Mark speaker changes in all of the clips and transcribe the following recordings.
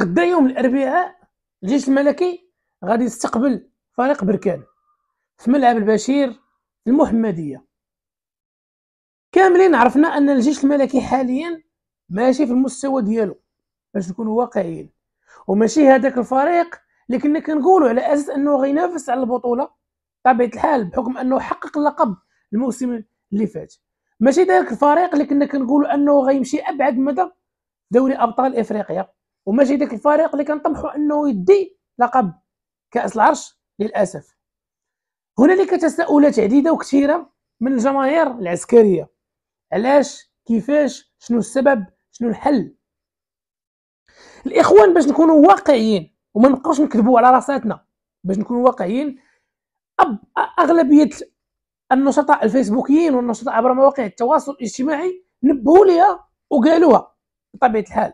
Speaker 1: غدا يوم الاربعاء الجيش الملكي غادي يستقبل فريق بركان في ملعب البشير المحمديه كاملين عرفنا ان الجيش الملكي حاليا ماشي في المستوى ديالو باش نكونوا واقعيين وماشي هذاك الفريق اللي كنا كنقولوا على اساس انه غينافس على البطوله طبيعه الحال بحكم انه حقق اللقب الموسم اللي فات ماشي ذاك الفريق اللي كنا كنقولوا انه غيمشي ابعد مدى دوري ابطال افريقيا وماشي داك الفريق اللي كنطمحوا انه يدي لقب كاس العرش للاسف هنالك تساؤلات عديده وكثيره من الجماهير العسكريه علاش كيفاش شنو السبب شنو الحل الاخوان باش نكونوا واقعيين وما نبقاوش نكذبوا على راساتنا باش نكونوا واقعيين اغلبيه النشطاء الفيسبوكيين والنشطاء عبر مواقع التواصل الاجتماعي نبهوا ليها وقالوها بطبيعه الحال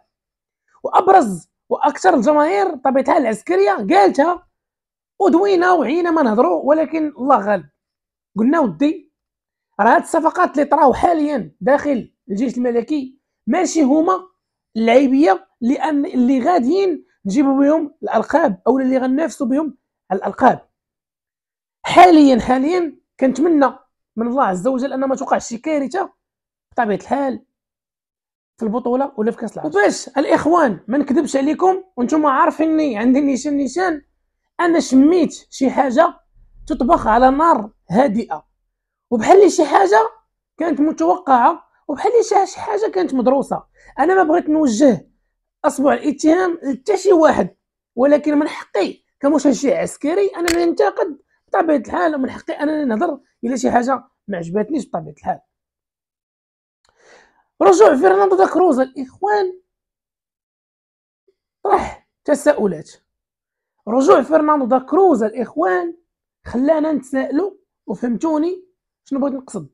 Speaker 1: وابرز واكثر الجماهير طبيعتها العسكريه قالتها ودوينا وعينا ما نهضروا ولكن الله غالب قلنا ودي راه هاد الصفقات اللي طراو حاليا داخل الجيش الملكي ماشي هما اللعيبيه لان اللي غاديين نجيبوا بهم الالقاب او اللي غننافسوا بهم الالقاب حاليا حاليا كنتمنى من الله عز وجل ان ما توقعش شي كارثه بطبيعه الحال في البطوله ولا في كاس العالم وباش الاخوان ما نكذبش عليكم وانتم عارفيني عندي نيشان نيشان انا شميت شي حاجه تطبخ على نار هادئه وبحال شي حاجه كانت متوقعه وبحال شي حاجه كانت مدروسه انا ما بغيت نوجه اصبع الاتهام لتا شي واحد ولكن من حقي كمشجع عسكري انا ننتقد بطبيعه الحال ومن حقي انني نهضر الى شي حاجه ما عجبتنيش بطبيعه الحال رجوع فرناندو دا كروز الاخوان طرح تساؤلات رجوع فرناندو دا كروز الاخوان خلانا نتسائلوا وفهمتوني شنو بغيت نقصد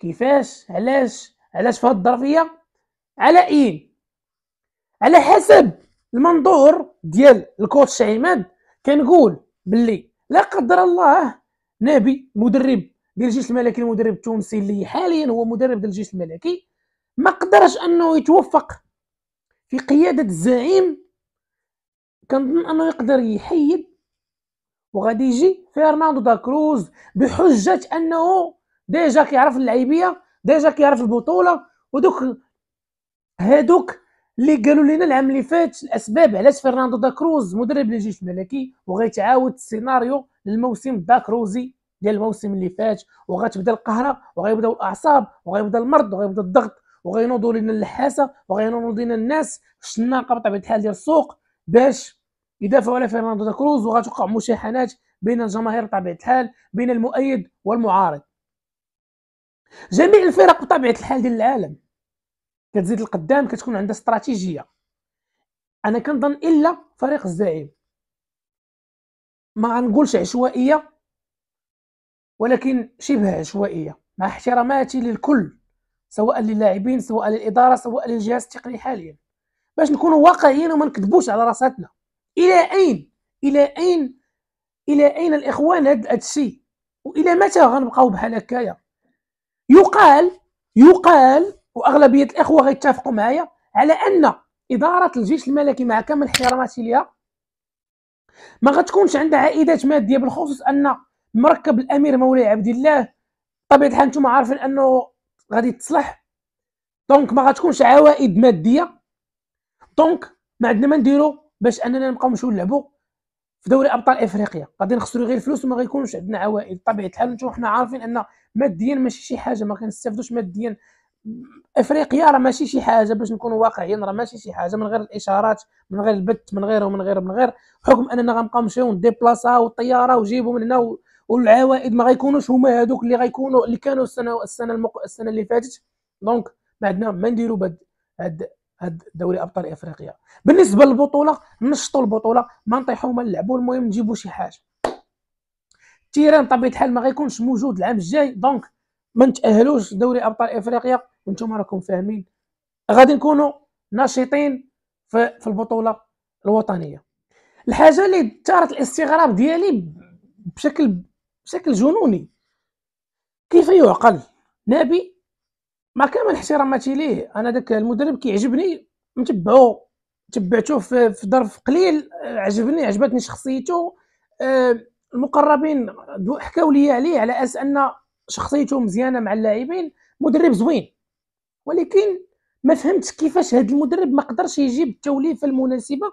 Speaker 1: كيفاش علاش علاش في هذه الظرفيه على اين على حسب المنظور ديال الكوتش عماد كنقول باللي لا قدر الله نبي مدرب ديال الجيش الملكي المدرب التونسي اللي حاليا هو مدرب ديال الجيش الملكي ما قدرش انه يتوفق في قياده الزعيم كنظن انه يقدر يحيد وغادي يجي فيرناندو داكروز بحجه انه ديجا كيعرف اللعيبيه ديجا كيعرف البطوله ودوك هادوك اللي قالوا لنا العام اللي فات الاسباب علاش فرناندو داكروز مدرب للجيش الملكي وغيتعاود السيناريو للموسم الداكروزي ديال الموسم اللي فات وغتبدا القهره وغيبداو الاعصاب وغيبدا المرض وغيبدا الضغط وغينوضوا لنا الحاسه وغينوضوا لنا الناس في الشناقه بطبيعه الحال ديال السوق باش يدافعوا على فرناندو كروز وغتوقع مشاحنات بين الجماهير بطبيعه الحال بين المؤيد والمعارض جميع الفرق بطبيعه الحال ديال العالم كتزيد القدام كتكون عندها استراتيجيه انا كنظن الا فريق الزعيم ما غنقولش عشوائيه ولكن شبه عشوائية مع احتراماتي للكل سواء للاعبين سواء للإدارة سواء للجهاز التقني حاليا باش نكونوا واقعيين وما نكذبوش على راساتنا إلى أين إلى أين إلى أين الإخوان هاد الشيء وإلى متى غنبقاو بحال هكايا يقال يقال وأغلبية الإخوة غيتفقوا معايا على أن إدارة الجيش الملكي مع كامل احتراماتي ليها ما غتكونش عندها عائدات مادية بالخصوص أن مركب الامير مولاي عبد الله بطبيعه الحال نتوما عارفين انه غادي تصلح دونك ما غتكونش عوائد ماديه دونك ما عندنا ما نديرو باش اننا نبقاو نمشيو نلعبو في دوري ابطال افريقيا غادي نخسروا غير الفلوس وما غيكونش عندنا عوائد بطبيعه الحال نتوما حنا عارفين ان ماديا ماشي شي حاجه ما كنستافدوش ماديا افريقيا راه ماشي شي حاجه باش نكونوا واقعيين راه ماشي شي حاجه من غير الاشارات من غير البث من غير ومن غير من غير حكم اننا غنبقاو نمشيو نديبلاصا والطياره وجيبو من هنا والعوائد ما غيكونوش هما هذوك اللي غيكونوا اللي كانوا السنه السنه المق... السنه اللي فاتت دونك ما عندنا ما نديروا بهاد هاد هاد دوري ابطال افريقيا بالنسبه للبطوله نشطوا البطوله ما نطيحوا ما نلعبوا المهم نجيبوا شي حاجه تيران بطبيعه الحال ما غيكونش موجود العام الجاي دونك ما نتاهلوش دوري ابطال افريقيا وانتم راكم فاهمين غادي نكونوا ناشطين في, في البطوله الوطنيه الحاجه اللي ثارت الاستغراب ديالي بشكل بشكل جنوني كيف يعقل نبي مع كامل احتراماتي ليه انا داك المدرب كيعجبني متبعو تبعته في ظرف قليل عجبني عجبتني شخصيته آه، المقربين حكاو لي عليه على اساس ان شخصيته مزيانه مع اللاعبين مدرب زوين ولكن ما فهمتش كيفاش هذا المدرب ما قدرش يجيب التوليفه المناسبه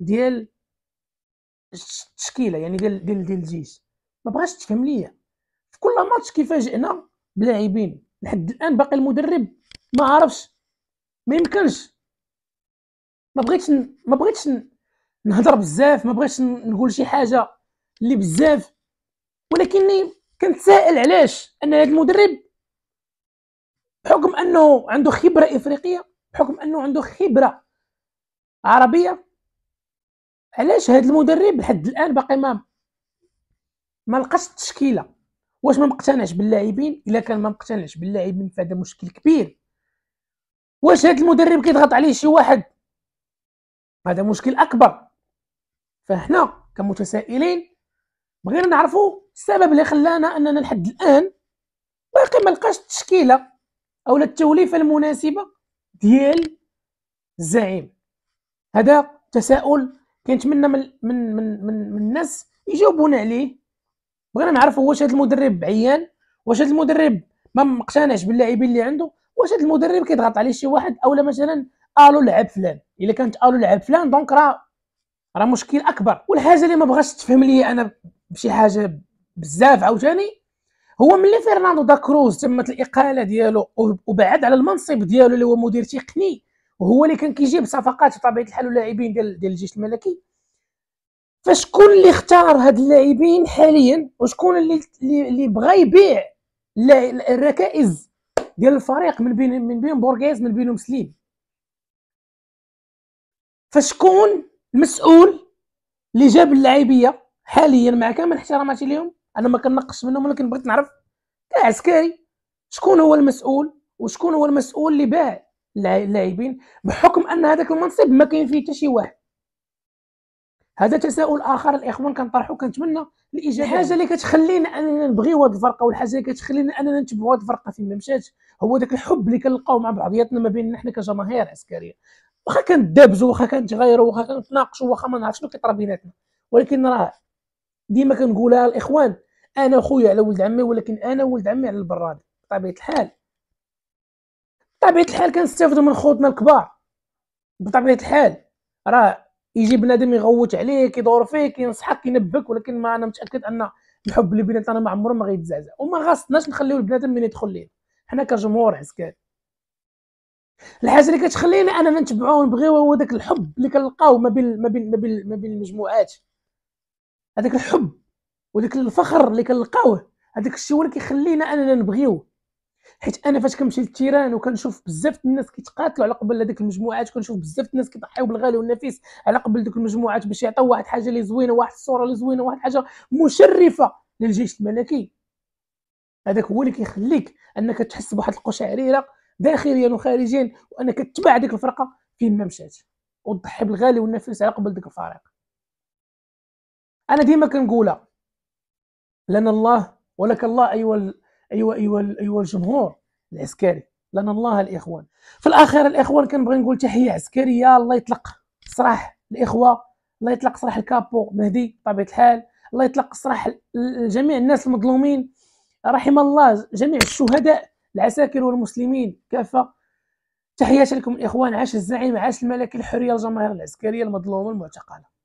Speaker 1: ديال التشكيله يعني ديال ديال الجيش ما بغاش ليا في كل ماتش كيفاجئنا بلاعبين لحد الان باقي المدرب ما عرفش ما يمكنش ما بغيتش ما بغيتش نهضر بزاف ما بغيتش نقول شي حاجه اللي بزاف ولكني كنتسائل علاش ان هذا المدرب بحكم انه عنده خبره افريقيه بحكم انه عنده خبره عربيه علاش هذا المدرب لحد الان باقي ما ما لقاش التشكيله واش ما مقتنعش باللاعبين الا كان ما مقتنعش باللاعبين فهذا مشكل كبير واش هذا المدرب كيضغط عليه شي واحد هذا مشكل اكبر فاحنا كمتسائلين بغينا نعرفوا السبب اللي خلانا اننا لحد الان باقي ما لقاش التشكيله او التوليفه المناسبه ديال الزعيم هذا تساؤل كنتمنى من من من من الناس يجاوبونا عليه بغينا نعرفوا واش هذا المدرب عيان واش هذا المدرب ما مقتنعش باللاعبين اللي عنده واش هذا المدرب كيضغط عليه شي واحد اولا مثلا الو لعب فلان الا كانت الو لعب فلان دونك راه راه مشكل اكبر والحاجه اللي ما بغاش تفهم لي انا بشي حاجه بزاف عاوتاني هو ملي فيرناندو دا كروز تمت الاقاله ديالو وبعد على المنصب ديالو اللي هو مدير تقني وهو اللي كان كيجيب صفقات بطبيعه الحال ولاعبين ديال ديال الجيش الملكي فشكون اللي اختار هاد اللاعبين حاليا وشكون اللي اللي بغا يبيع الركائز ديال الفريق من بين من بين بورغيز من بينهم سليم فشكون المسؤول اللي جاب اللاعبيه حاليا مع كامل احتراماتي ليهم انا ما كننقصش منهم ولكن بغيت نعرف كعسكري شكون هو المسؤول وشكون هو المسؤول اللي باع اللاعبين بحكم ان هذاك المنصب ما كاين فيه حتى شي واحد هذا تساؤل اخر الاخوان كنطرحو كنتمنى الاجابه الحاجه اللي كتخلينا اننا نبغيو هذه الفرقه والحاجه اللي كتخلينا اننا نتبعوا هذه الفرقه فين ما مشات هو ذاك الحب اللي كنلقاو مع بعضياتنا ما بيننا حنا كجماهير عسكريه واخا كندابزوا واخا كنتغايروا واخا كنتناقشوا واخا ما نعرفش شنو كيطرا بيناتنا ولكن راه ديما كنقولها الاخوان انا خويا على ولد عمي ولكن انا ولد عمي على البراد بطبيعه الحال بطبيعه الحال كنستافدوا من خوتنا الكبار بطبيعه الحال راه يجي بنادم يغوت عليك يدور فيك ينصحك ينبهك ولكن ما انا متاكد ان الحب اللي بيناتنا ما عمره ما غيتزعزع وما خاصناش نخليو البنادم من يدخل لينا حنا كجمهور عسكري الحاجه اللي كتخلينا اننا نتبعو ونبغيو هو داك الحب اللي كنلقاو ما بين ما بين ما بين ما بين المجموعات هذاك الحب وداك الفخر اللي كنلقاوه هذاك الشيء هو اللي كيخلينا اننا نبغيوه حيت انا فاش كنمشي للتيران وكنشوف بزاف الناس كيتقاتلوا على قبل هذيك المجموعات كنشوف بزاف الناس كيضحيو بالغالي والنفيس على قبل ذوك المجموعات باش يعطيو واحد الحاجه اللي زوينه واحد الصوره اللي زوينه واحد الحاجه مشرفه للجيش الملكي هذاك هو اللي كيخليك انك تحس بواحد القشعريره داخليا وخارجيا وانك تتبع ديك الفرقه فين ما مشات وتضحي بالغالي والنفيس على قبل ديك الفريق انا ديما كنقولها لنا الله ولك الله ايها ايوا ايوا ايوا الجمهور العسكري لان الله الاخوان في الاخير الاخوان كنبغي نقول تحيه عسكريه الله يطلق صراح الاخوه الله يطلق صراح الكابو مهدي بطبيعه الحال الله يطلق صراح جميع الناس المظلومين رحم الله جميع الشهداء العساكر والمسلمين كافه تحياتي لكم الاخوان عاش الزعيم عاش الملك الحريه الجماهير العسكريه المظلومه المعتقله